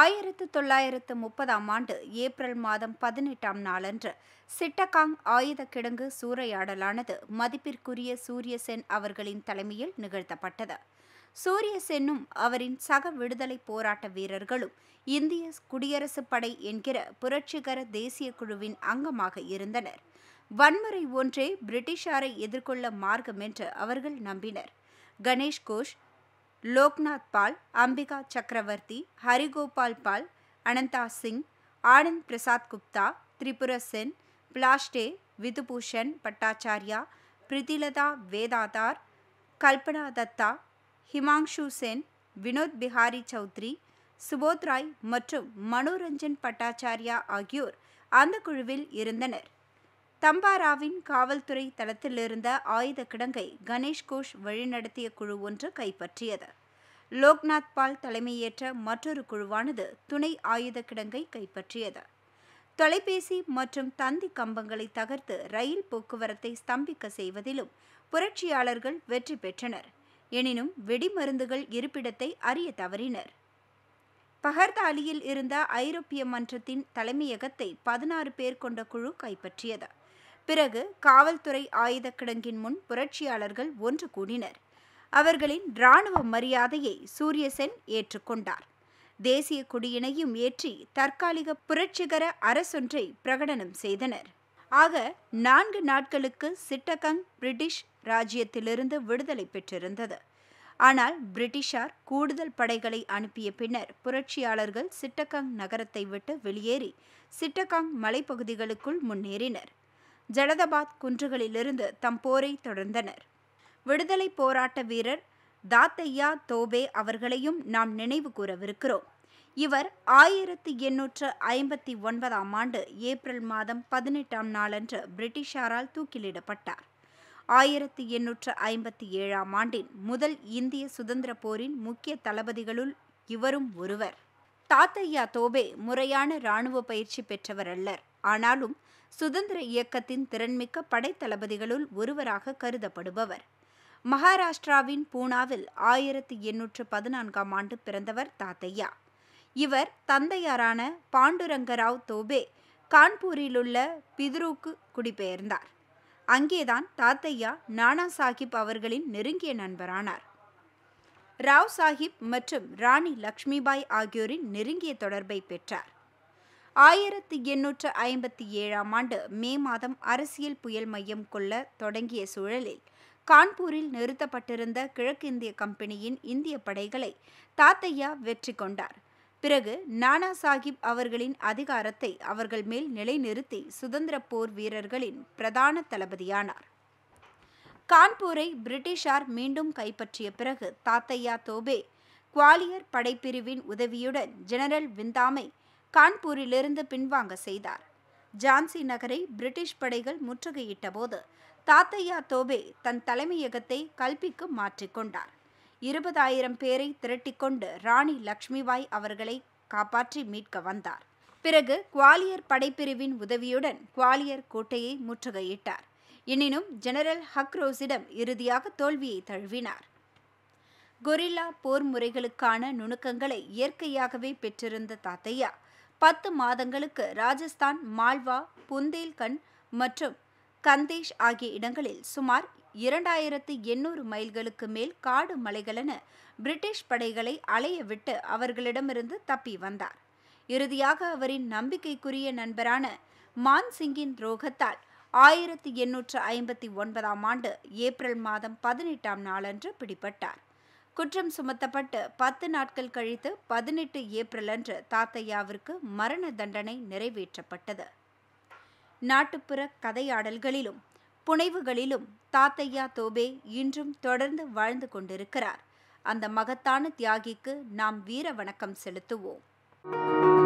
ஆயிரத்து தொள்ளாயிரத்து முப்பதாம் ஆண்டு ஏப்ரல் மாதம் பதினெட்டாம் நாளன்று சிட்டகாங் ஆயுத கிடங்கு சூறையாடலானது மதிப்பிற்குரிய சூரியசென் அவர்களின் தலைமையில் நிகழ்த்தப்பட்டது சூரியசென்னும் அவரின் சக விடுதலை போராட்ட வீரர்களும் இந்திய குடியரசுப் படை என்கிற புரட்சிகர தேசிய குழுவின் அங்கமாக இருந்தனர் வன்முறை ஒன்றே பிரிட்டிஷாரை எதிர்கொள்ள மார்க்கம் என்று அவர்கள் நம்பினர் கணேஷ் கோஷ் லோக்நாத் பால் அம்பிகா சக்கரவர்த்தி ஹரிகோபால் பால் அனந்தா சிங் ஆனந்த் பிரசாத் குப்தா திரிபுர சென் பிளாஷ்டே விதுபூஷன் பட்டாச்சார்யா பிரிதிலதா வேதாதார் கல்பனா தத்தா ஹிமாங்ஷு சென் வினோத் பிஹாரி சௌத்ரி சுபோத்ராய் மற்றும் மனோரஞ்சன் பட்டாச்சாரியா ஆகியோர் அந்த குழுவில் இருந்தனர் தம்பாராவின் காவல்துறை தளத்திலிருந்த ஆயுத கிடங்கை கணேஷ் கோஷ் வழிநடத்திய குழு ஒன்று கைப்பற்றியது லோக்நாத் பால் தலைமையேற்ற மற்றொரு குழுவானது துணை ஆயுத கிடங்கை கைப்பற்றியது தொலைபேசி மற்றும் தந்தி கம்பங்களை தகர்த்து ரயில் போக்குவரத்தை ஸ்தம்பிக்க செய்வதிலும் புரட்சியாளர்கள் வெற்றி பெற்றனர் எனினும் வெடிமருந்துகள் இருப்பிடத்தை அறிய தவறினர் பகர்தாலியில் இருந்த ஐரோப்பிய மன்றத்தின் தலைமையகத்தை பதினாறு பேர் கொண்ட குழு கைப்பற்றியது பிறகு காவல்துறை ஆயுத கிடங்கின் முன் புரட்சியாளர்கள் ஒன்று கூடினர் அவர்களின் இராணுவ மரியாதையை சூரியசென் ஏற்றுக்கொண்டார் தேசிய கொடியினையும் ஏற்றி தற்காலிக புரட்சிகர அரசொன்றை பிரகடனம் செய்தனர் ஆக நான்கு நாட்களுக்கு சிட்டகங் பிரிட்டிஷ் ராஜ்யத்திலிருந்து விடுதலை பெற்றிருந்தது ஆனால் பிரிட்டிஷார் கூடுதல் படைகளை அனுப்பிய பின்னர் புரட்சியாளர்கள் சிட்டகாங் நகரத்தை விட்டு வெளியேறி சிட்டகாங் மலைப்பகுதிகளுக்குள் முன்னேறினர் ஜலதபாத் குன்றுகளிலிருந்து தம் போரை தொடர்ந்தனர் விடுதலை போராட்ட வீரர் தாத்தையா தோபே அவர்களையும் நாம் நினைவு கூறவிருக்கிறோம் இவர் ஆயிரத்தி எண்ணூற்று ஐம்பத்தி ஒன்பதாம் ஆண்டு ஏப்ரல் மாதம் பதினெட்டாம் நாளன்று பிரிட்டிஷாரால் தூக்கிலிடப்பட்டார் ஆயிரத்தி எண்ணூற்று ஐம்பத்தி ஏழாம் ஆண்டின் முதல் இந்திய சுதந்திர போரின் முக்கிய தளபதிகளுள் இவரும் ஒருவர் தாத்தையா தோபே முறையான இராணுவ பயிற்சி பெற்றவர் அல்லர் ஆனாலும் சுதந்திர இயக்கத்தின் திறன்மிக்க படைத்தளபதிகளுள் ஒருவராக கருதப்படுபவர் மகாராஷ்டிராவின் பூனாவில் ஆயிரத்தி எண்ணூற்று பதினான்காம் ஆண்டு பிறந்தவர் தாத்தையா இவர் தந்தையாரான பாண்டுரங்கராவ் தோபே கான்பூரிலுள்ள பிதுருக்கு குடிபெயர்ந்தார் அங்கேதான் தாத்தையா நானா சாஹிப் அவர்களின் நெருங்கிய நண்பரானார் ராவ் சாஹிப் மற்றும் ராணி லக்ஷ்மிபாய் ஆகியோரின் நெருங்கிய தொடர்பை பெற்றார் ஆயிரத்தி எண்ணூற்று ஐம்பத்தி ஏழாம் ஆண்டு மே மாதம் அரசியல் புயல் மையம் கொள்ள தொடங்கிய சூழலில் கான்பூரில் நிறுத்தப்பட்டிருந்த கிழக்கிந்திய கம்பெனியின் இந்திய படைகளை தாத்தையா வெற்றி கொண்டார் பிறகு நானா சாஹிப் அவர்களின் அதிகாரத்தை அவர்கள் மேல் நிலைநிறுத்தி சுதந்திர போர் வீரர்களின் பிரதான தளபதியானார் கான்பூரை பிரிட்டிஷார் மீண்டும் கைப்பற்றிய பிறகு தாத்தையா தோபே குவாலியர் படைப்பிரிவின் உதவியுடன் ஜெனரல் விந்தாமை கான்பூரிலிருந்து பின்வாங்க செய்தார் ஜான்சி நகரை பிரிட்டிஷ் படைகள் முற்றுகையிட்ட போது தாத்தையா தோபே தன் தலைமையகத்தை கல்பிக்கு மாற்றிக்கொண்டார் இருபதாயிரம் பேரை திரட்டிக்கொண்டு ராணி லக்ஷ்மிபாய் அவர்களை காப்பாற்றி மீட்க வந்தார் பிறகு குவாலியர் படைப்பிரிவின் உதவியுடன் குவாலியர் கோட்டையை முற்றுகையிட்டார் எனினும் ஜெனரல் ஹக்ரோஸிடம் இறுதியாக தோல்வியை தழுவினார் கொரில்லா போர் முறைகளுக்கான நுணுக்கங்களை இயற்கையாகவே பெற்றிருந்த தாத்தையா பத்து மாதங்களுக்கு ராஜஸ்தான் மால்வா புந்தேல்கண்ட் மற்றும் கந்தேஷ் ஆகிய இடங்களில் சுமார் இரண்டாயிரத்து எண்ணூறு மைல்களுக்கு மேல் காடு மலைகளென பிரிட்டிஷ் படைகளை அலைய விட்டு அவர்களிடமிருந்து தப்பி வந்தார் இறுதியாக அவரின் நம்பிக்கைக்குரிய நண்பரான மான்சிங்கின் துரோகத்தால் ஆயிரத்தி எண்ணூற்று ஐம்பத்தி ஒன்பதாம் ஆண்டு ஏப்ரல் மாதம் பதினெட்டாம் நாளன்று பிடிபட்டார் குற்றம் சுமத்தப்பட்டு பத்து நாட்கள் கழித்து பதினெட்டு ஏப்ரல் அன்று தாத்தையாவிற்கு மரண தண்டனை நிறைவேற்றப்பட்டது நாட்டுப்புற கதையாடல்களிலும் புனைவுகளிலும் தாத்தையா தோபே இன்றும் தொடர்ந்து வாழ்ந்து கொண்டிருக்கிறார் அந்த மகத்தான தியாகிக்கு நாம் வீர வணக்கம் செலுத்துவோம்